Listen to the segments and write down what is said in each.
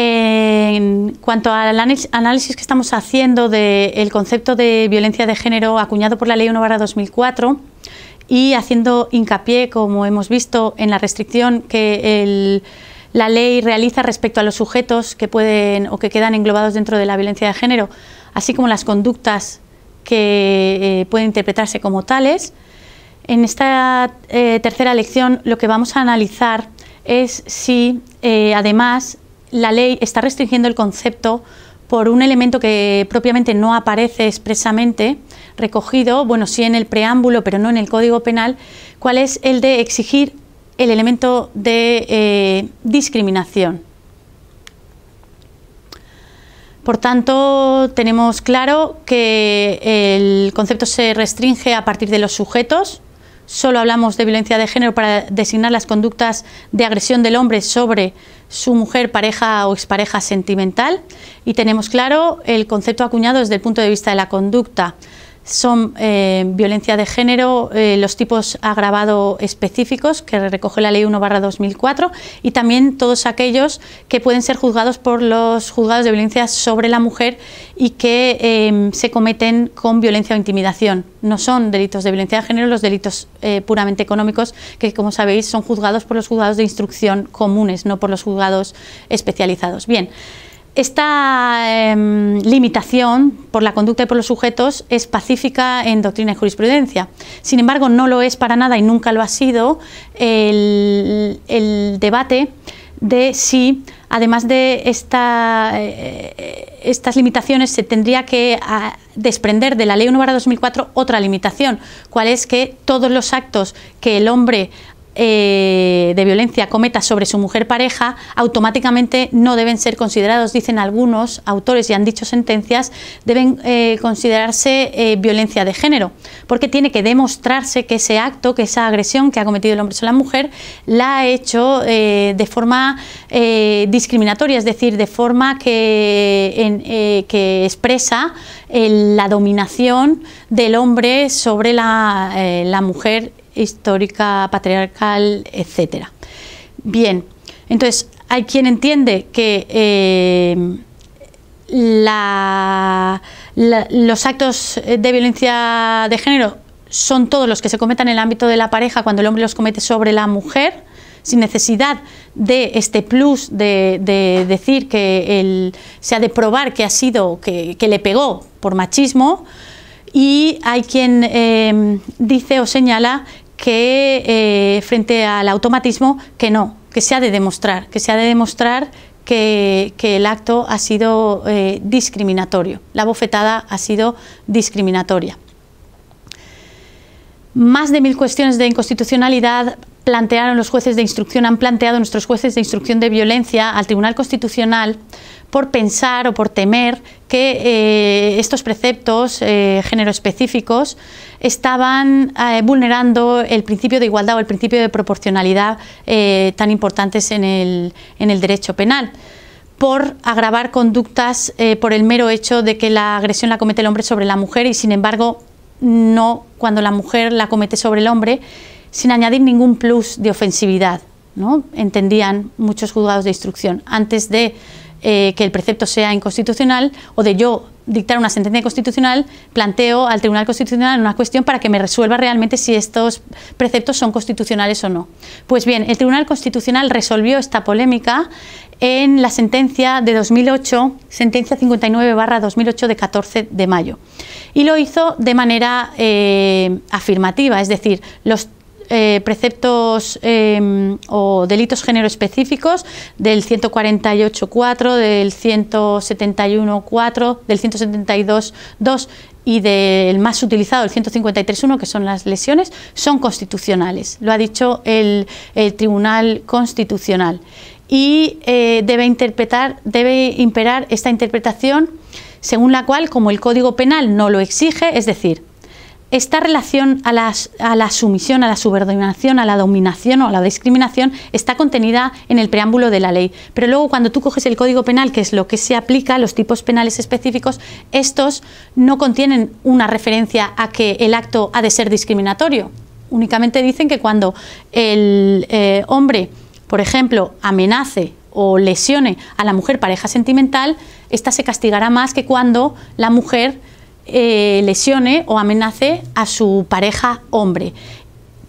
En cuanto al análisis que estamos haciendo del concepto de violencia de género acuñado por la Ley 1-2004 y haciendo hincapié, como hemos visto, en la restricción que la ley realiza respecto a los sujetos que pueden o que quedan englobados dentro de la violencia de género, así como las conductas que eh, pueden interpretarse como tales. En esta eh, tercera lección lo que vamos a analizar es si, eh, además, la ley está restringiendo el concepto por un elemento que propiamente no aparece expresamente recogido, bueno, sí en el preámbulo, pero no en el Código Penal, cuál es el de exigir el elemento de eh, discriminación. Por tanto, tenemos claro que el concepto se restringe a partir de los sujetos, solo hablamos de violencia de género para designar las conductas de agresión del hombre sobre su mujer, pareja o expareja sentimental y tenemos claro el concepto acuñado desde el punto de vista de la conducta son eh, violencia de género, eh, los tipos agravado específicos que recoge la ley 1 2004 y también todos aquellos que pueden ser juzgados por los juzgados de violencia sobre la mujer y que em, se cometen con violencia o intimidación. No son delitos de violencia de género los delitos eh, puramente económicos que, como sabéis, son juzgados por los juzgados de instrucción comunes, no por los juzgados especializados. Bien. Esta em, limitación por la conducta y por los sujetos es pacífica en doctrina y jurisprudencia. Sin embargo, no lo es para nada y nunca lo ha sido el, debate de si, además de eh, estas limitaciones, se tendría que ah, desprender de la Ley 1 2004 otra limitación, cuál es que todos los actos que el hombre eh, de violencia cometa sobre su mujer pareja, automáticamente no deben ser considerados, dicen algunos autores y han dicho sentencias, deben eh, considerarse eh, violencia de género, porque tiene que demostrarse que ese acto, que esa agresión que ha cometido el hombre sobre la mujer, la ha hecho de forma discriminatoria, es decir, de forma que, expresa la dominación del hombre sobre la mujer histórica, patriarcal, etcétera. Bien, entonces hay quien entiende que eh, los actos de violencia de género son todos los que se cometan en el ámbito de la pareja cuando el hombre los comete sobre la mujer, sin necesidad de este plus de, decir que se ha de probar que ha sido, que, le pegó por machismo. Y hay quien eh, dice o señala que eh, frente al automatismo que no, que se ha de demostrar, que se ha de demostrar que, el acto ha sido eh, discriminatorio, la bofetada ha sido discriminatoria. Más de mil cuestiones de inconstitucionalidad plantearon los jueces de instrucción, han planteado nuestros jueces de instrucción de violencia al Tribunal Constitucional por pensar o por temer que eh, estos preceptos eh, género específicos estaban eh, vulnerando el principio de igualdad o el principio de proporcionalidad tan importantes en el, en el derecho penal por agravar conductas por el mero hecho de que la agresión la comete el hombre sobre la mujer y sin embargo no cuando la mujer la comete sobre el hombre sin añadir ningún plus de ofensividad, ¿no? entendían muchos juzgados de instrucción, antes de eh, que el precepto sea inconstitucional o de yo dictar una sentencia constitucional, planteo al Tribunal Constitucional una cuestión para que me resuelva realmente si estos preceptos son constitucionales o no. Pues bien, el Tribunal Constitucional resolvió esta polémica en la sentencia de 2008, sentencia 59-2008 de 14 de mayo. Y lo hizo de manera eh, afirmativa, es decir, los eh, preceptos em, o delitos género específicos del 148.4, del 171.4, del 172.2 y del más utilizado, el 153.1, que son las lesiones, son constitucionales. Lo ha dicho el, Tribunal Constitucional. Y eh, debe, interpretar, debe imperar esta interpretación según la cual, como el Código Penal no lo exige, es decir, esta relación a, la sumisión, a la subordinación, a la dominación o a la discriminación está contenida en el preámbulo de la ley. Pero luego cuando tú coges el Código Penal, que es lo que se aplica, a los tipos penales específicos, estos no contienen una referencia a que el acto ha de ser discriminatorio. Únicamente dicen que cuando el eh, hombre, por ejemplo, amenace o lesione a la mujer pareja sentimental, ésta se castigará más que cuando la mujer eh, lesione o amenace a su pareja hombre,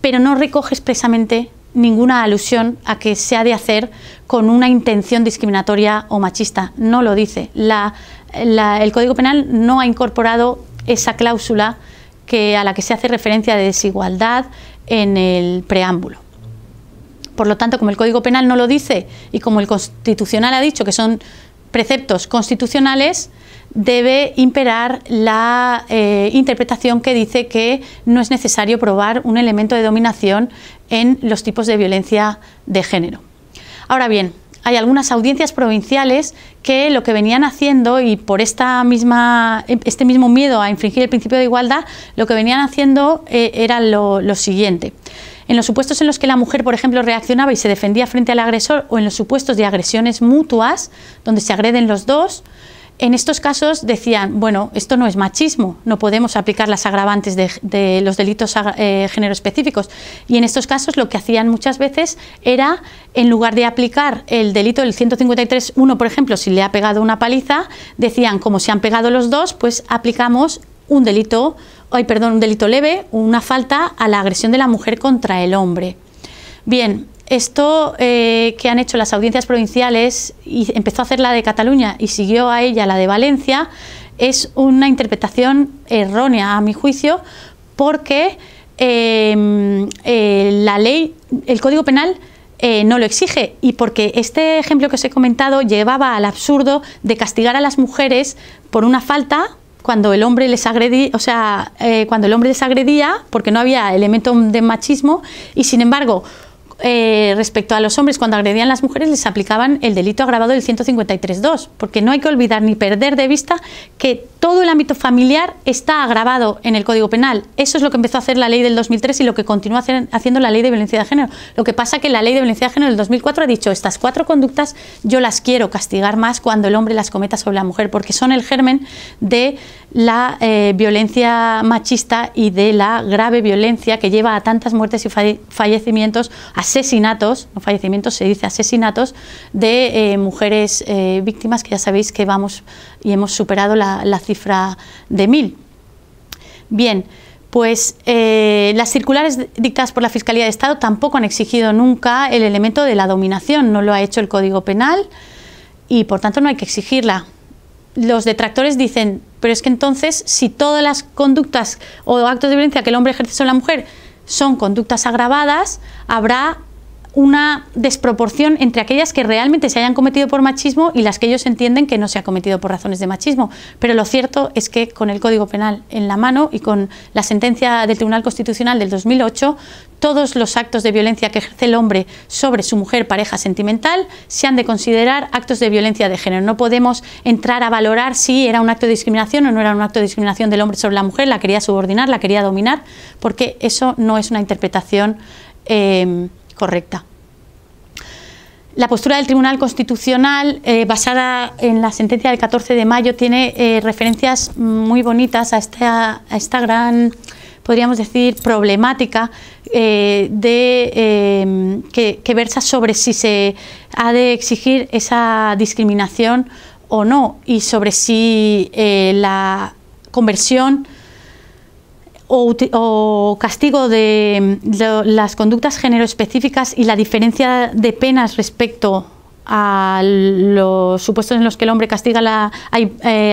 pero no recoge expresamente ninguna alusión a que se ha de hacer con una intención discriminatoria o machista. No lo dice. el Código Penal no ha incorporado esa cláusula que, a la que se hace referencia de desigualdad en el preámbulo. Por lo tanto, como el Código Penal no lo dice y como el Constitucional ha dicho que son preceptos constitucionales debe imperar la eh, interpretación que dice que no es necesario probar un elemento de dominación en los tipos de violencia de género. Ahora bien, hay algunas audiencias provinciales que lo que venían haciendo y por esta misma, este mismo miedo a infringir el principio de igualdad, lo que venían haciendo eh, era lo siguiente en los supuestos en los que la mujer, por ejemplo, reaccionaba y se defendía frente al agresor o en los supuestos de agresiones mutuas, donde se agreden los dos, en estos casos decían, bueno, esto no es machismo, no podemos aplicar las agravantes de, los delitos eh, género específicos. Y en estos casos lo que hacían muchas veces era, en lugar de aplicar el delito del 153.1, por ejemplo, si le ha pegado una paliza, decían, como se han pegado los dos, pues aplicamos un delito, ay, perdón, un delito leve, una falta a la agresión de la mujer contra el hombre. Bien, esto eh, que han hecho las audiencias provinciales y empezó a hacer la de Cataluña y siguió a ella la de Valencia es una interpretación errónea a mi juicio porque em, eh, la ley, el Código Penal eh, no lo exige y porque este ejemplo que os he comentado llevaba al absurdo de castigar a las mujeres por una falta cuando el hombre les agredía, o sea, eh, cuando el hombre les agredía, porque no había elementos de machismo, y sin embargo, eh, respecto a los hombres cuando agredían a las mujeres les aplicaban el delito agravado del 153.2, porque no hay que olvidar ni perder de vista que todo el ámbito familiar está agravado en el Código Penal. Eso es lo que empezó a hacer la ley del 2003 y lo que continúa haciendo la ley de violencia de género. Lo que pasa que la ley de violencia de género del 2004 ha dicho estas cuatro conductas yo las quiero castigar más cuando el hombre las cometa sobre la mujer, porque son el germen de la eh, violencia machista y de la grave violencia que lleva a tantas muertes y fallecimientos, asesinatos, no fallecimientos, se dice asesinatos de eh, mujeres eh, víctimas, que ya sabéis que vamos y hemos superado la, cifra de mil. Bien, pues eh, las circulares dictadas por la Fiscalía de Estado tampoco han exigido nunca el elemento de la dominación, no lo ha hecho el Código Penal y por tanto no hay que exigirla. Los detractores dicen, pero es que entonces si todas las conductas o actos de violencia que el hombre ejerce sobre la mujer son conductas agravadas, habrá una desproporción entre aquellas que realmente se hayan cometido por machismo y las que ellos entienden que no se ha cometido por razones de machismo. Pero lo cierto es que con el Código Penal en la mano y con la sentencia del Tribunal Constitucional del 2008 todos los actos de violencia que ejerce el hombre sobre su mujer, pareja sentimental, se han de considerar actos de violencia de género. No podemos entrar a valorar si era un acto de discriminación o no era un acto de discriminación del hombre sobre la mujer, la quería subordinar, la quería dominar, porque eso no es una interpretación em, correcta. La postura del Tribunal Constitucional, eh, basada en la sentencia del 14 de mayo, tiene eh, referencias muy bonitas a a esta gran podríamos decir, problemática eh, de, eh, que, versa sobre si se ha de exigir esa discriminación o no y sobre si eh, la conversión o, castigo de, las conductas género específicas y la diferencia de penas respecto a los supuestos en los que el hombre castiga la,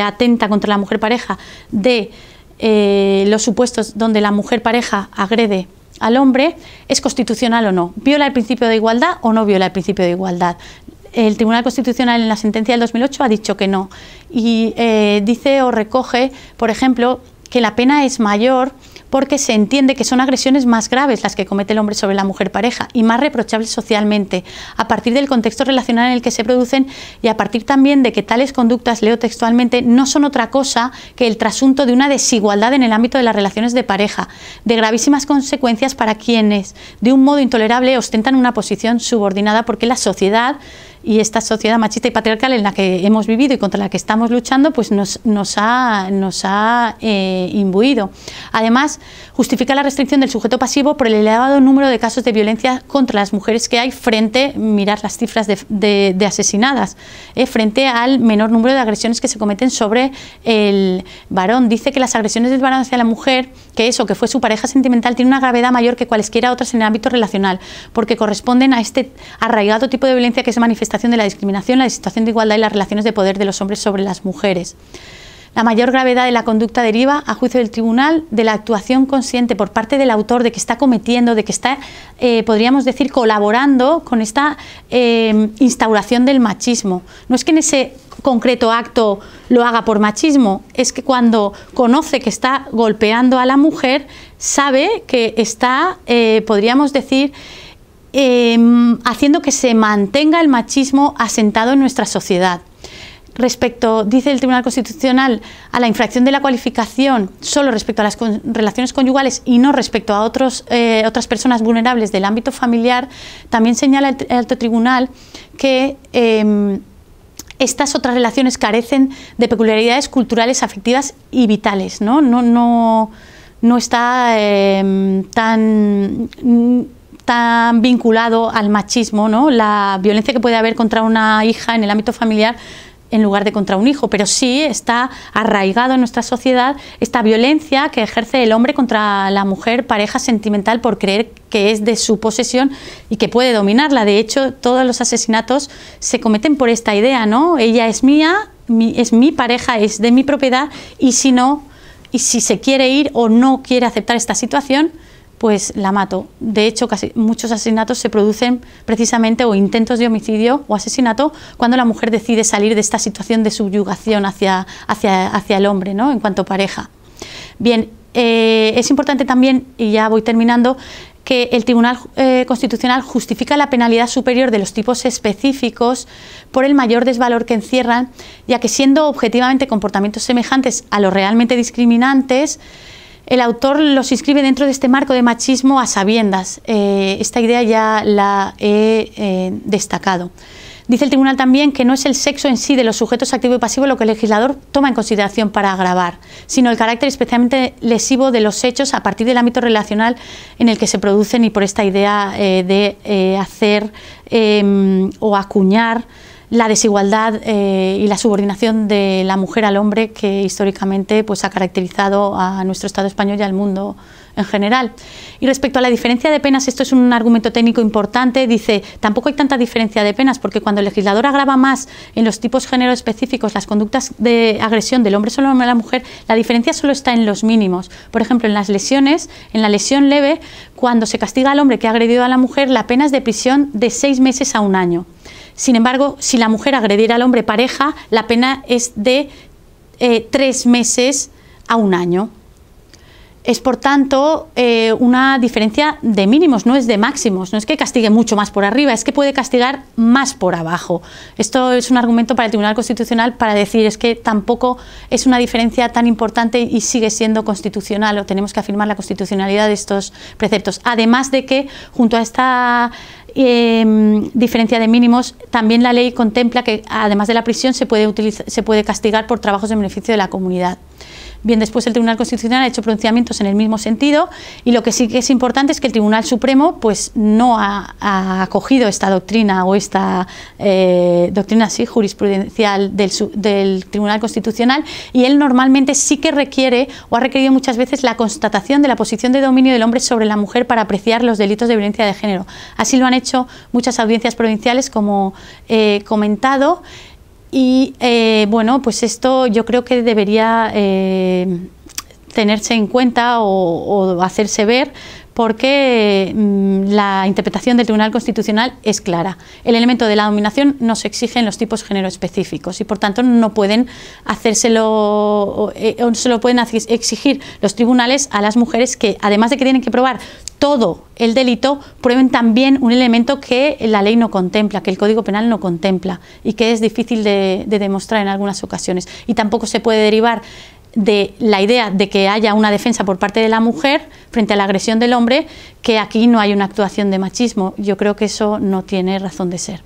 atenta contra la mujer pareja de eh, los supuestos donde la mujer pareja agrede al hombre, ¿es constitucional o no? ¿Viola el principio de igualdad o no viola el principio de igualdad? El Tribunal Constitucional en la sentencia del 2008 ha dicho que no. Y eh, dice o recoge, por ejemplo, que la pena es mayor porque se entiende que son agresiones más graves las que comete el hombre sobre la mujer pareja y más reprochables socialmente, a partir del contexto relacional en el que se producen y a partir también de que tales conductas, leo textualmente, no son otra cosa que el trasunto de una desigualdad en el ámbito de las relaciones de pareja, de gravísimas consecuencias para quienes, de un modo intolerable, ostentan una posición subordinada porque la sociedad y esta sociedad machista y patriarcal en la que hemos vivido y contra la que estamos luchando, pues nos, nos ha, eh, imbuido. Además, justifica la restricción del sujeto pasivo por el elevado número de casos de violencia contra las mujeres que hay frente, mirar las cifras de, asesinadas, eh, frente al menor número de agresiones que se cometen sobre el varón. Dice que las agresiones del varón hacia la mujer, que eso, que fue su pareja sentimental, tiene una gravedad mayor que cualesquiera otras en el ámbito relacional, porque corresponden a este arraigado tipo de violencia que se manifiesta de la discriminación, la situación de igualdad y las relaciones de poder de los hombres sobre las mujeres. La mayor gravedad de la conducta deriva, a juicio del tribunal, de la actuación consciente por parte del autor, de que está cometiendo, de que está, eh, podríamos decir, colaborando con esta eh, instauración del machismo. No es que en ese concreto acto lo haga por machismo, es que cuando conoce que está golpeando a la mujer, sabe que está, eh, podríamos decir, Em, haciendo que se mantenga el machismo asentado en nuestra sociedad. Respecto, dice el Tribunal Constitucional, a la infracción de la cualificación solo respecto a las relaciones conyugales y no respecto a otros, eh, otras personas vulnerables del ámbito familiar, también señala el, alto tribunal que em, estas otras relaciones carecen de peculiaridades culturales, afectivas y vitales. No, no, no, no está em, tan tan vinculado al machismo, ¿no? La violencia que puede haber contra una hija en el ámbito familiar en lugar de contra un hijo, pero sí está arraigado en nuestra sociedad esta violencia que ejerce el hombre contra la mujer, pareja sentimental, por creer que es de su posesión y que puede dominarla. De hecho, todos los asesinatos se cometen por esta idea, ¿no? Ella es mía, es mi pareja, es de mi propiedad y si no, y si se quiere ir o no quiere aceptar esta situación, pues la mato. De hecho, casi muchos asesinatos se producen precisamente o intentos de homicidio o asesinato cuando la mujer decide salir de esta situación de subyugación hacia, hacia, hacia el hombre, ¿no? En cuanto pareja. Bien, eh, es importante también, y ya voy terminando, que el Tribunal eh, Constitucional justifica la penalidad superior de los tipos específicos por el mayor desvalor que encierran, ya que siendo objetivamente comportamientos semejantes a los realmente discriminantes, el autor los inscribe dentro de este marco de machismo a sabiendas. Eh, esta idea ya la he eh, destacado. Dice el tribunal también que no es el sexo en sí de los sujetos activo y pasivo lo que el legislador toma en consideración para agravar, sino el carácter especialmente lesivo de los hechos a partir del ámbito relacional en el que se producen y por esta idea eh, de eh, hacer em, o acuñar la desigualdad eh, y la subordinación de la mujer al hombre que históricamente pues, ha caracterizado a nuestro Estado español y al mundo en general. Y respecto a la diferencia de penas, esto es un argumento técnico importante, dice, tampoco hay tanta diferencia de penas, porque cuando el legislador agrava más en los tipos género específicos las conductas de agresión del hombre solo a la mujer, la diferencia solo está en los mínimos. Por ejemplo, en las lesiones, en la lesión leve, cuando se castiga al hombre que ha agredido a la mujer, la pena es de prisión de seis meses a un año. Sin embargo, si la mujer agrediera al hombre pareja, la pena es de eh, tres meses a un año. Es, por tanto, eh, una diferencia de mínimos, no es de máximos. No es que castigue mucho más por arriba, es que puede castigar más por abajo. Esto es un argumento para el Tribunal Constitucional para decir es que tampoco es una diferencia tan importante y sigue siendo constitucional o tenemos que afirmar la constitucionalidad de estos preceptos. Además de que, junto a esta em, diferencia de mínimos, también la ley contempla que, además de la prisión, se puede, se puede castigar por trabajos de beneficio de la comunidad. Bien, después el Tribunal Constitucional ha hecho pronunciamientos en el mismo sentido y lo que sí que es importante es que el Tribunal Supremo pues no ha, acogido esta doctrina o esta eh, doctrina sí, jurisprudencial del, Tribunal Constitucional y él normalmente sí que requiere o ha requerido muchas veces la constatación de la posición de dominio del hombre sobre la mujer para apreciar los delitos de violencia de género. Así lo han hecho muchas audiencias provinciales como he comentado. Y eh, bueno, pues esto yo creo que debería eh, tenerse en cuenta o, o hacerse ver porque mm, la interpretación del Tribunal Constitucional es clara. El elemento de la dominación no se exige en los tipos género específicos y por tanto no pueden hacérselo eh, se lo pueden exigir los tribunales a las mujeres que además de que tienen que probar todo el delito, prueben también un elemento que la ley no contempla, que el Código Penal no contempla y que es difícil de demostrar en algunas ocasiones. Y tampoco se puede derivar de la idea de que haya una defensa por parte de la mujer frente a la agresión del hombre, que aquí no hay una actuación de machismo. Yo creo que eso no tiene razón de ser.